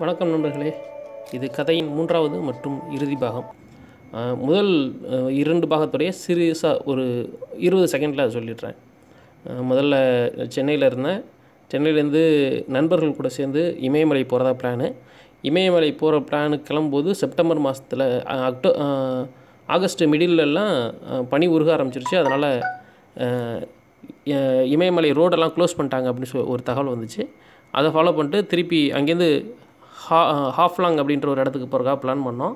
வணக்கம் நண்பர்களே இது கதையின் மூன்றாவது மற்றும் இறுதி பாகம் முதல் இரண்டு பாகத்துடைய சிறுசாக ஒரு இருபது செகண்டில் சொல்லிடுறேன் முதல்ல சென்னையில் இருந்தேன் சென்னையிலேருந்து நண்பர்கள் கூட சேர்ந்து இமயமலை போகிறதா பிளானு இமயமலை போகிற பிளானு கிளம்பும்போது செப்டம்பர் மாதத்தில் அக்டோ ஆகஸ்ட் மிடில்லாம் பனி உருக ஆரம்பிச்சிருச்சு அதனால் இமயமலை ரோடெல்லாம் க்ளோஸ் பண்ணிட்டாங்க அப்படின்னு சொல்லி ஒரு தகவல் வந்துச்சு அதை ஃபாலோ பண்ணிட்டு திருப்பி அங்கேருந்து ஹா ஹாஃப்லாங் அப்படின்ற ஒரு இடத்துக்கு போகிறக்காக பிளான் பண்ணோம்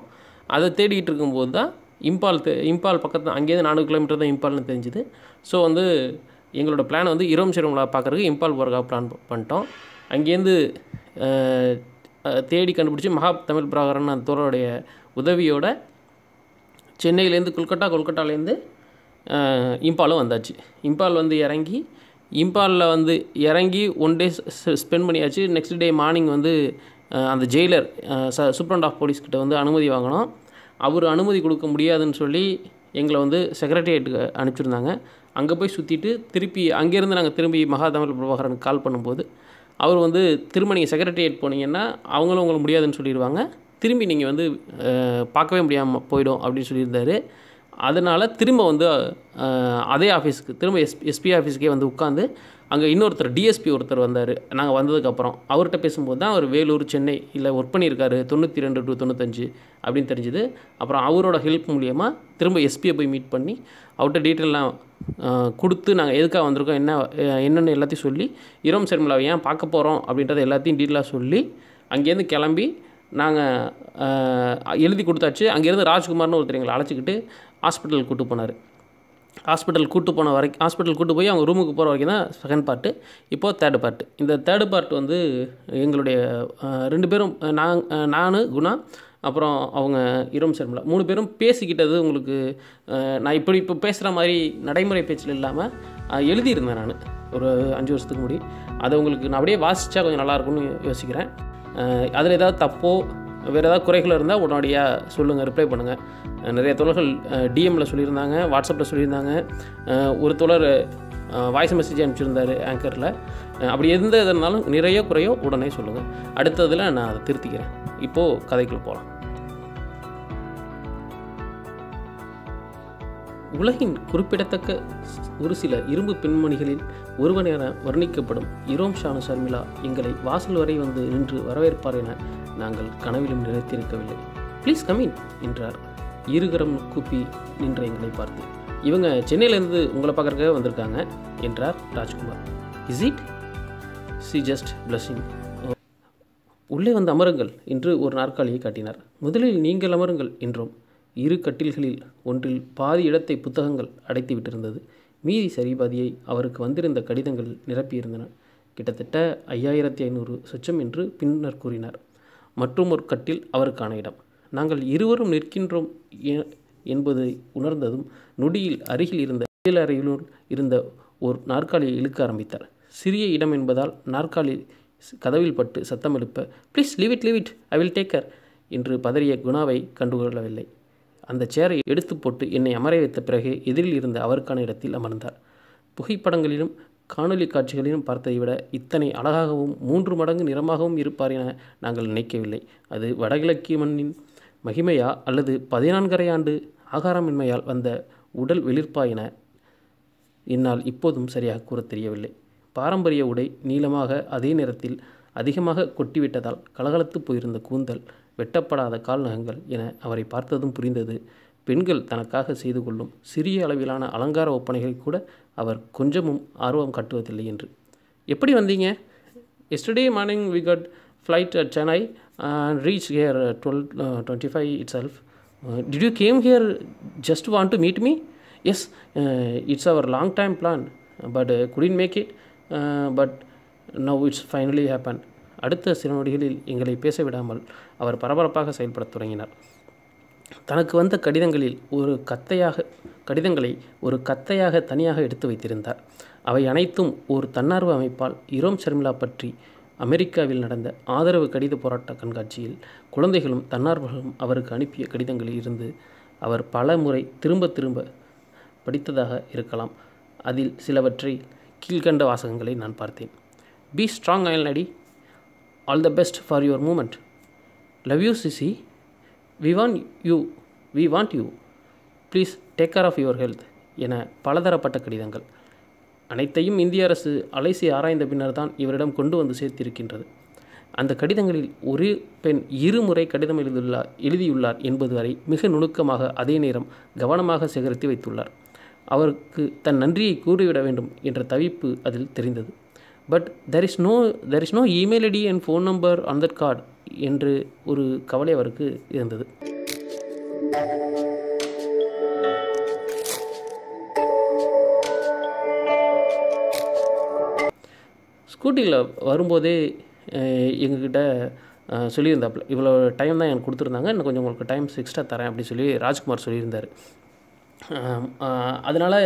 அதை தேடிக்கிட்டு இருக்கும்போது தான் இம்பால் தே இம்பால் பக்கத்து அங்கேருந்து நானூறு கிலோமீட்டர் தான் இம்பால்னு தெரிஞ்சுது ஸோ வந்து எங்களோட பிளான் வந்து இரவு சிரம்லா பார்க்குறதுக்கு இம்பால் போகிறக்கா பிளான் பண்ணிட்டோம் அங்கேருந்து தேடி கண்டுபிடிச்சி மகா தமிழ் பிராகரன் தோரோடைய உதவியோட சென்னையிலேருந்து கொல்கட்டா கொல்கட்டாலேருந்து இம்பாலும் வந்தாச்சு இம்பால் வந்து இறங்கி இம்பாலில் வந்து இறங்கி ஒன் டே ஸ்பெண்ட் பண்ணியாச்சு நெக்ஸ்ட் டே மார்னிங் வந்து அந்த ஜெயிலர் ச சூப்ரண்ட் ஆஃப் போலீஸ்கிட்ட வந்து அனுமதி வாங்கினோம் அவர் அனுமதி கொடுக்க முடியாதுன்னு சொல்லி எங்களை வந்து செக்ரட்டரியேட்டுக்கு அனுப்பிச்சிருந்தாங்க அங்கே போய் சுற்றிட்டு திருப்பி அங்கேருந்து நாங்கள் திரும்பி மகாதமிழ் பிரபாகரனுக்கு கால் பண்ணும்போது அவர் வந்து திரும்ப நீங்கள் செக்ரட்டரியேட் போனீங்கன்னா அவங்களும் உங்களை முடியாதுன்னு சொல்லிடுவாங்க திரும்பி நீங்கள் வந்து பார்க்கவே முடியாமல் போயிடும் அப்படின்னு சொல்லியிருந்தார் அதனால் திரும்ப வந்து அதே ஆஃபீஸுக்கு திரும்ப எஸ் எஸ்பி ஆஃபீஸுக்கே வந்து உட்காந்து அங்கே இன்னொருத்தர் டிஎஸ்பி ஒருத்தர் வந்தார் நாங்கள் வந்ததுக்கப்புறம் அவர்கிட்ட பேசும்போது தான் அவர் வேலூர் சென்னை இல்லை ஒர்க் பண்ணியிருக்காரு தொண்ணூற்றி ரெண்டு டு தொண்ணூத்தஞ்சு அப்படின்னு தெரிஞ்சுது அப்புறம் அவரோட ஹெல்ப் மூலியமாக திரும்ப எஸ்பியை போய் மீட் பண்ணி அவர்கிட்ட டீட்டெயிலாம் கொடுத்து நாங்கள் எதுக்காக வந்திருக்கோம் என்ன என்னென்னு எல்லாத்தையும் சொல்லி இரோம் சர்மிலாவை ஏன் பார்க்க போகிறோம் அப்படின்றத எல்லாத்தையும் டீட்டெயிலாக சொல்லி அங்கேருந்து கிளம்பி நாங்கள் எழுதி கொடுத்தாச்சு அங்கேருந்து ராஜ்குமார்னு ஒருத்தர் எங்களை அழைச்சிக்கிட்டு ஹாஸ்பிட்டலுக்கு கூட்டு போனார் ஹாஸ்பிட்டல் கூட்டு போன வரைக்கும் ஹாஸ்பிட்டல் கூட்டு போய் அவங்க ரூமுக்கு போகிற வரைக்கும் தான் செகண்ட் பார்ட்டு இப்போது தேர்டு பார்ட்டு இந்த தேர்டு பார்ட் வந்து எங்களுடைய ரெண்டு பேரும் நான் நான் குணா அப்புறம் அவங்க இரம் சர்மிளா மூணு பேரும் பேசிக்கிட்டது உங்களுக்கு நான் இப்படி இப்போ பேசுகிற மாதிரி நடைமுறை பேச்சில் இல்லாமல் எழுதியிருந்தேன் நான் ஒரு அஞ்சு வருஷத்துக்கு முடி அதை உங்களுக்கு நான் அப்படியே வாசித்தா கொஞ்சம் நல்லாயிருக்கும்னு யோசிக்கிறேன் அதில் ஏதாவது தப்போ வேறு ஏதாவது குறைகள் இருந்தால் உடனடியாக சொல்லுங்கள் ரிப்ளை பண்ணுங்கள் நிறைய தோழர்கள் டிஎம்மில் சொல்லியிருந்தாங்க வாட்ஸ்அப்பில் சொல்லியிருந்தாங்க ஒரு தோழர் வாய்ஸ் மெசேஜ் அனுப்பிச்சிருந்தார் ஆங்கரில் அப்படி எந்த இதனாலும் நிறைய குறையோ உடனே சொல்லுங்கள் அடுத்ததில் நான் அதை திருத்திக்கிறேன் இப்போது கதைக்குள்ளே போகலாம் உலகின் குறிப்பிடத்தக்க ஒரு சில இரும்பு பெண்மணிகளில் ஒருவனென வர்ணிக்கப்படும் இரோம் ஷானு சர்மிளா எங்களை வாசல் வரை வந்து நின்று வரவேற்பார் என நாங்கள் கனவிலும் நினைத்திருக்கவில்லை ப்ளீஸ் கமின் என்றார் இருகரம் கூப்பி நின்ற எங்களை பார்த்து இவங்க சென்னையிலேருந்து உங்களை பார்க்குறக்க வந்திருக்காங்க என்றார் Rajkumar is it see just blessing உள்ளே வந்து அமருங்கள் என்று ஒரு நாற்காலியை காட்டினார் முதலில் நீங்கள் அமருங்கள் என்றோம் இரு கட்டில்களில் ஒன்றில் பாதி இடத்தை புத்தகங்கள் அடைத்து விட்டிருந்தது மீதி சரிபாதியை அவருக்கு வந்திருந்த கடிதங்கள் நிரப்பியிருந்தன கிட்டத்தட்ட ஐயாயிரத்தி ஐநூறு சொச்சம் என்று பின்னர் கூறினார் மற்றும் ஒரு கட்டில் அவருக்கான இடம் நாங்கள் இருவரும் நிற்கின்றோம் என்பதை உணர்ந்ததும் நொடியில் அருகில் இருந்த மேல் அறையிலுள் இருந்த ஒரு நாற்காலியை இழுக்க ஆரம்பித்தார் சிறிய இடம் என்பதால் நாற்காலி கதவில் பட்டு சத்தம் எழுப்ப please leave it it it I will car என்று பதறிய குணாவை கண்டுகொள்ளவில்லை அந்த சேரை எடுத்து போட்டு என்னை அமர வைத்த பிறகு எதிரில் இருந்த அவருக்கான இடத்தில் அமர்ந்தார் புகைப்படங்களிலும் காணொலி காட்சிகளிலும் பார்த்ததை விட இத்தனை அழகாகவும் மூன்று மடங்கு நிறமாகவும் இருப்பார் என நாங்கள் நினைக்கவில்லை அது வடகிழக்கிய மண்ணின் மகிமையா அல்லது பதினான்கரை ஆண்டு ஆகாரமின்மையால் வந்த உடல் வெளிர்ப்பா என என்னால் இப்போதும் சரியாக கூற தெரியவில்லை பாரம்பரிய உடை நீளமாக அதே நேரத்தில் அதிகமாக கொட்டிவிட்டதால் கலகலத்து போயிருந்த கூந்தல் வெட்டப்படாத கால்நகங்கள் என அவரை பார்த்ததும் புரிந்தது பெண்கள் தனக்காக செய்து கொள்ளும் சிறிய அளவிலான அலங்கார ஒப்பனைகள் கூட அவர் கொஞ்சமும் ஆர்வம் கட்டுவதில்லை என்று எப்படி வந்தீங்க yesterday morning we caught flight at Chennai and reach here twelve twenty five itself did you came here just want to meet me yes it's our long time plan but couldn't make it but now it's finally happen அடுத்த சில நொடிகளில் எங்களை பேச விடாமல் அவர் பரபரப்பாக செயல்படத் தொடங்கினார் தனக்கு வந்த கடிதங்களில் ஒரு கத்தையாக கடிதங்களை ஒரு கத்தையாக தனியாக எடுத்து வைத்திருந்தார் அவை அனைத்தும் ஒரு தன்னார்வ அமைப்பால் இரோம் ஷர்மிளா பற்றி அமெரிக்காவில் நடந்த ஆதரவு கடித போராட்ட கண்காட்சியில் குழந்தைகளும் தன்னார்வர்களும் அவருக்கு அனுப்பிய கடிதங்களில் இருந்து அவர் பல முறை திரும்ப திரும்ப படித்ததாக இருக்கலாம் அதில் சிலவற்றை கீழ்கண்ட வாசகங்களை நான் பார்த்தேன் பி ஸ்ட்ராங் அயல் நடி all the best for your moment love you சிசி we want you we want you please take care of your health என பலதரப்பட்ட கடிதங்கள் அனைத்தையும் இந்திய அரசு அலைசி ஆராய்ந்த பின்னர் தான் இவரிடம் கொண்டு வந்து சேர்த்திருக்கின்றது அந்த கடிதங்களில் ஒரு பெண் இருமுறை கடிதம் எழுதியுள்ளார் எழுதியுள்ளார் என்பது வரை மிக நுணுக்கமாக அதே நேரம் கவனமாக சேகரித்து வைத்துள்ளார் அவருக்கு தன் நன்றியை கூறிவிட வேண்டும் என்ற தவிப்பு அதில் தெரிந்தது but there is no there is no email ID and phone number on card என்று ஒரு கவலை அவருக்கு இருந்தது ஸ்கூட்டியில் வரும்போதே எங்ககிட்ட சொல்லியிருந்தாப்புல இவ்வளோ டைம் தான் எனக்கு கொடுத்துருந்தாங்க இன்னும் கொஞ்சம் உங்களுக்கு டைம் எக்ஸ்ட்ரா தரேன் அப்படின்னு சொல்லி ராஜ்குமார் சொல்லியிருந்தார் அதனால்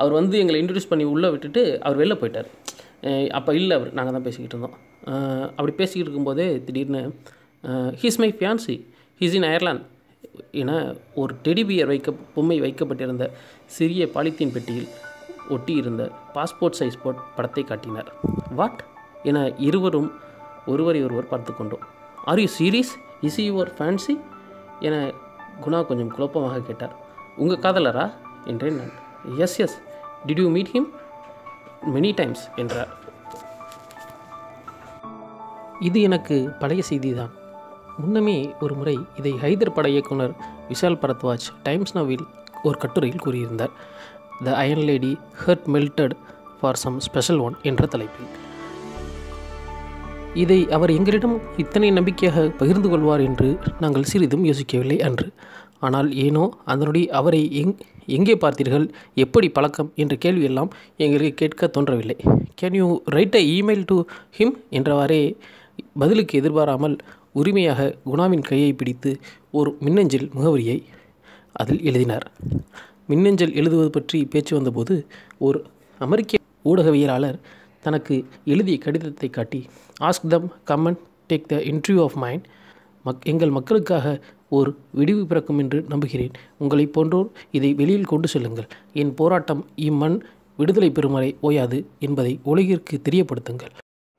அவர் வந்து எங்களை இன்ட்ரடியூஸ் பண்ணி உள்ளே விட்டுட்டு அவர் வெளில போயிட்டார் அப்போ இல்லை அவர் நாங்கள் தான் பேசிக்கிட்டு இருந்தோம் அப்படி பேசிக்கிட்டு இருக்கும்போதே திடீர்னு he's my fiancé he's in Ireland என ஒரு டெடிபியர் வைக்க பொம்மை வைக்கப்பட்டிருந்த சிறிய பாலித்தீன் பெட்டியில் ஒட்டி இருந்த பாஸ்போர்ட் சைஸ் போட் படத்தை காட்டினார் வாட் என இருவரும் ஒருவரை ஒருவர் பார்த்து கொண்டோம் are you serious is your fiancé என குணா கொஞ்சம் குழப்பமாக கேட்டார் உங்கள் காதலரா என்றேன் நான் yes yes did you meet him many times என்றார் இது எனக்கு பழைய செய்திதான் முன்னமே ஒரு முறை இதை ஹைதர் பட இயக்குனர் விஷால் பரத்வாஜ் டைம்ஸ் நவில் ஒரு கட்டுரையில் கூறியிருந்தார் the iron lady heart melted for some special one என்ற தலைப்பில் இதை அவர் எங்களிடம் இத்தனை நம்பிக்கையாக பகிர்ந்து கொள்வார் என்று நாங்கள் சிறிதும் யோசிக்கவில்லை அன்று ஆனால் ஏனோ அதனுடைய அவரை எங் எங்கே பார்த்தீர்கள் எப்படி பழக்கம் என்ற கேள்வியெல்லாம் எங்களுக்கு கேட்க தோன்றவில்லை can you write a email to him என்றவாறே பதிலுக்கு எதிர்பாராமல் உரிமையாக குணாவின் கையை பிடித்து ஒரு மின்னஞ்சல் முகவரியை அதில் எழுதினார் மின்னஞ்சல் எழுதுவது பற்றி பேச்சு வந்தபோது ஒரு அமெரிக்க ஊடகவியலாளர் தனக்கு எழுதிய கடிதத்தை காட்டி ask them come on take the interview of mind மக் எங்கள் மக்களுக்காக ஒரு விடிவு பிறக்கும் என்று நம்புகிறேன் உங்களை போன்றோர் இதை வெளியில் கொண்டு செல்லுங்கள் என் போராட்டம் இம்மண் விடுதலை பெறும் வரை ஓயாது என்பதை உலகிற்கு தெரியப்படுத்துங்கள்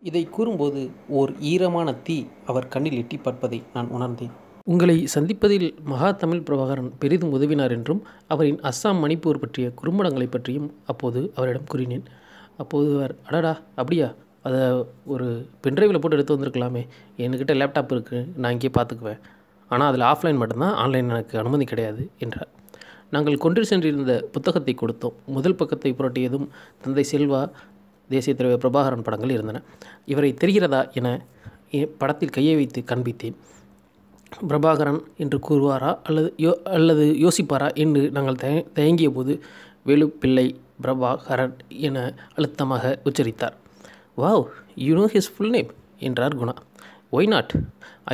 இதை கூறும்போது ஓர் ஈரமான தீ அவர் கண்ணில் எட்டி பார்ப்பதை நான் உணர்ந்தேன் உங்களை சந்திப்பதில் மகா தமிழ் பிரபாகரன் பெரிதும் உதவினார் என்றும் அவரின் அஸ்ஸாம் மணிப்பூர் பற்றிய குறும்படங்களை பற்றியும் அப்போது அவரிடம் கூறினேன் அப்போது அவர் அடடா அப்படியா அதை ஒரு பென்ட்ரைவில் போட்டு எடுத்து வந்திருக்கலாமே என்கிட்ட லேப்டாப் இருக்குது நான் இங்கேயே பார்த்துக்குவேன் ஆனால் அதில் ஆஃப்லைன் மட்டும்தான் ஆன்லைன் எனக்கு அனுமதி கிடையாது என்றார் நாங்கள் கொன்று சென்றிருந்த புத்தகத்தை கொடுத்தோம் முதல் பக்கத்தை புரட்டியதும் தந்தை செல்வா தேசிய தலைவர் பிரபாகரன் படங்கள் இருந்தன இவரை தெரிகிறதா என படத்தில் கையை வைத்து காண்பித்தேன் பிரபாகரன் என்று கூறுவாரா அல்லது யோ அல்லது யோசிப்பாரா என்று நாங்கள் தயங்கிய போது வேலுப்பிள்ளை பிரபாகரன் என அழுத்தமாக உச்சரித்தார் wow you know his full name என்றார் Guna why not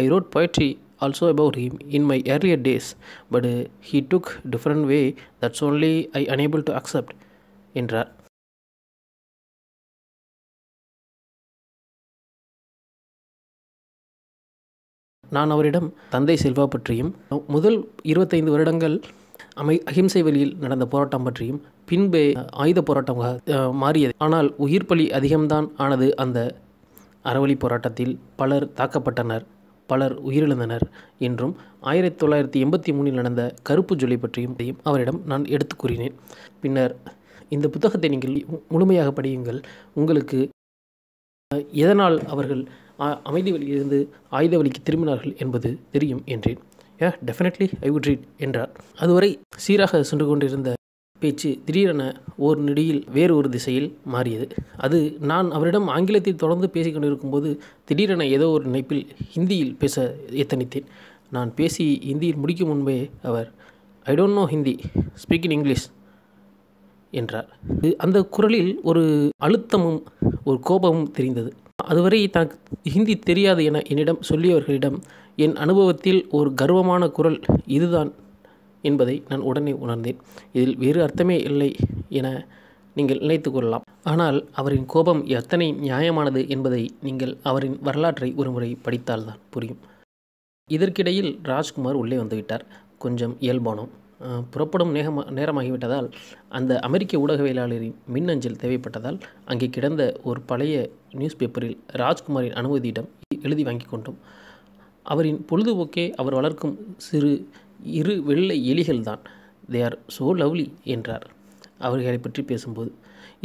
I wrote poetry also about him in my earlier days but he took different way that's only I unable to accept என்றார் நான் அவரிடம் தந்தை செல்வா பற்றியும் முதல் இருபத்தைந்து வருடங்கள் அமை அகிம்சை வழியில் நடந்த போராட்டம் பற்றியும் பின்பே ஆயுத போராட்டமாக மாறியது ஆனால் உயிர் பலி அதிகம்தான் ஆனது அந்த அறவழி போராட்டத்தில் பலர் தாக்கப்பட்டனர் பலர் உயிரிழந்தனர் என்றும் ஆயிரத்தி தொள்ளாயிரத்தி எண்பத்தி மூணில் நடந்த கருப்பு ஜொலி பற்றியும் அவரிடம் நான் எடுத்து கூறினேன் பின்னர் இந்த புத்தகத்தை நீங்கள் முழுமையாக படியுங்கள் உங்களுக்கு எதனால் அவர்கள் அமைதி வழியிலிருந்து ஆயுத வழிக்கு திரும்பினார்கள் என்பது தெரியும் என்றேன் ஏ டெஃபினெட்லி ஐ வுட் ரீட் என்றார் அதுவரை சீராக சென்று கொண்டிருந்த பேச்சு திடீரென ஒரு நெடியில் வேறு ஒரு திசையில் மாறியது அது நான் அவரிடம் ஆங்கிலத்தில் தொடர்ந்து பேசிக்கொண்டிருக்கும் போது திடீரென ஏதோ ஒரு நினைப்பில் ஹிந்தியில் பேச எத்தனித்தேன் நான் பேசி ஹிந்தியில் முடிக்கும் முன்பே அவர் I don't know Hindi speak in English என்றார் அந்த குரலில் ஒரு அழுத்தமும் ஒரு கோபமும் தெரிந்தது அதுவரை தனக்கு ஹிந்தி தெரியாது என என்னிடம் சொல்லியவர்களிடம் என் அனுபவத்தில் ஒரு கர்வமான குரல் இதுதான் என்பதை நான் உடனே உணர்ந்தேன் இதில் வேறு அர்த்தமே இல்லை என நீங்கள் நினைத்து கொள்ளலாம் ஆனால் அவரின் கோபம் எத்தனை நியாயமானது என்பதை நீங்கள் அவரின் வரலாற்றை ஒருமுறை படித்தால்தான் புரியும் இதற்கிடையில் ராஜ்குமார் உள்ளே வந்துவிட்டார் கொஞ்சம் இயல்பானோம் புறப்படும் நேகமா நேரமாகிவிட்டதால் அந்த அமெரிக்க ஊடகவியலாளரின் மின்னஞ்சல் தேவைப்பட்டதால் அங்கே கிடந்த ஒரு பழைய நியூஸ் பேப்பரில் ராஜ்குமாரின் அனுமதியிடம் எழுதி வாங்கி கொண்டோம் அவரின் பொழுதுபோக்கே அவர் வளர்க்கும் சிறு இரு வெள்ளை எலிகள் தான் தே ஆர் சோ லவ்லி என்றார் அவர்களை பற்றி பேசும்போது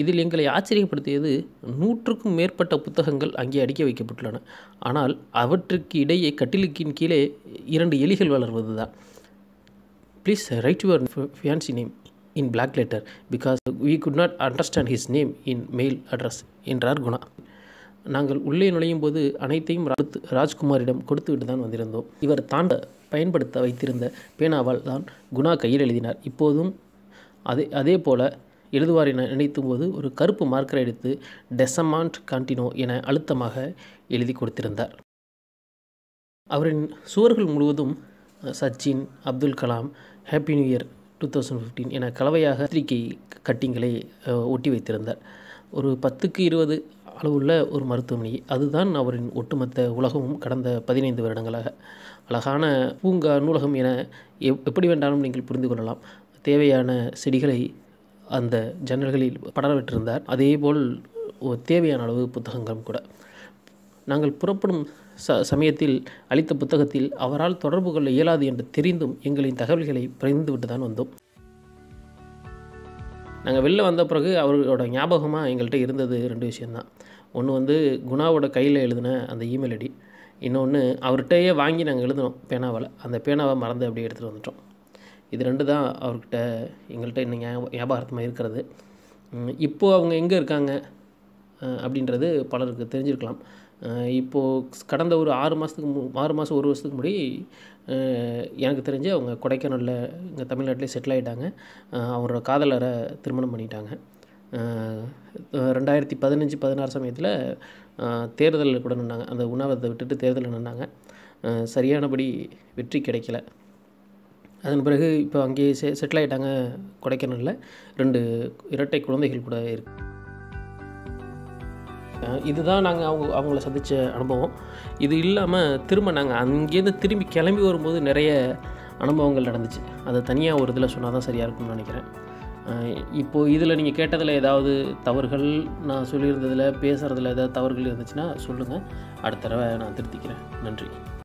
இதில் எங்களை ஆச்சரியப்படுத்தியது நூற்றுக்கும் மேற்பட்ட புத்தகங்கள் அங்கே அடுக்கி வைக்கப்பட்டுள்ளன ஆனால் அவற்றுக்கு இடையே கட்டிலுக்கின் கீழே இரண்டு எலிகள் வளர்வது தான் please write your fiancé name in block letter because we could not understand his name in mail address என்றார் குணா நாங்கள் உள்ளே நுழையும் போது அனைத்தையும் ராஜ்குமாரிடம் கொடுத்துவிட்டு தான் வந்திருந்தோம் இவர் தாண்ட பயன்படுத்த வைத்திருந்த பேனாவால் தான் குணா கையில் எழுதினார் இப்போதும் அதே அதே போல எழுதுவார் என நினைத்தும் போது ஒரு கருப்பு மார்க்கரை எடுத்து டெசமாண்ட் கான்டினோ என அழுத்தமாக எழுதி கொடுத்திருந்தார் அவரின் சுவர்கள் முழுவதும் Sachin Abdul Kalam happy new year two thousand fifteen என கலவையாக பத்திரிகை கட்டிங்களை ஒட்டி வைத்திருந்தார் ஒரு பத்துக்கு இருபது அளவுள்ள ஒரு மருத்துவமனை அதுதான் அவரின் ஒட்டுமொத்த உலகமும் கடந்த பதினைந்து வருடங்களாக அழகான பூங்கா நூலகம் என எப்படி வேண்டாலும் நீங்கள் புரிந்து கொள்ளலாம் தேவையான செடிகளை அந்த ஜன்னல்களில் படரவிட்டிருந்தார் அதேபோல் தேவையான அளவு புத்தகங்களும் கூட நாங்கள் புறப்படும் ச சமயத்தில் அளித்த புத்தகத்தில் அவரால் தொடர்பு கொள்ள இயலாது என்று தெரிந்தும் எங்களின் தகவல்களை பகிர்ந்துவிட்டு தான் வந்தோம் நாங்கள் வெளில வந்த பிறகு அவர்களோட ஞாபகமாக எங்கள்கிட்ட இருந்தது ரெண்டு விஷயந்தான் ஒன்று வந்து குணாவோட கையில் எழுதின அந்த இமெயில் ஐடி இன்னொன்று அவர்கிட்டயே வாங்கி நாங்கள் எழுதினோம் பேனாவால் அந்த பேனாவை மறந்து அப்படியே எடுத்துகிட்டு வந்துட்டோம் இது ரெண்டு தான் அவர்கிட்ட எங்கள்கிட்ட இன்னும் ஞாபகார்த்தமாக இருக்கிறது இப்போது அவங்க எங்கே இருக்காங்க அப்படின்றது பலருக்கு தெரிஞ்சிருக்கலாம் இப்போது கடந்த ஒரு ஆறு மாதத்துக்கு மு ஆறு மாதம் ஒரு வருஷத்துக்கு முன்னாடி எனக்கு தெரிஞ்சு அவங்க கொடைக்கானலில் இங்கே தமிழ்நாட்டிலே செட்டில் ஆகிட்டாங்க அவரோட காதலரை திருமணம் பண்ணிட்டாங்க ரெண்டாயிரத்தி பதினஞ்சு பதினாறு சமயத்தில் தேர்தலில் கூட நின்னாங்க அந்த உணவத்தை விட்டுட்டு தேர்தலில் நின்னாங்க சரியானபடி வெற்றி கிடைக்கல அதன் பிறகு இப்போ அங்கேயே செ செட்டில் ஆகிட்டாங்க கொடைக்கானலில் ரெண்டு இரட்டை குழந்தைகள் கூட இருக்குது இதுதான் நாங்கள் அவங்க அவங்கள சந்தித்த அனுபவம் இது இல்லாமல் திரும்ப நாங்கள் அங்கேருந்து திரும்பி கிளம்பி வரும்போது நிறைய அனுபவங்கள் நடந்துச்சு அதை தனியாக ஒரு இதில் சொன்னால் தான் சரியாக இருக்கும்னு நினைக்கிறேன் இப்போது இதில் நீங்கள் கேட்டதில் ஏதாவது தவறுகள் நான் சொல்லியிருந்ததில் பேசுகிறதுல ஏதாவது தவறுகள் இருந்துச்சுன்னா சொல்லுங்கள் அடுத்த தடவை நான் திருத்திக்கிறேன் நன்றி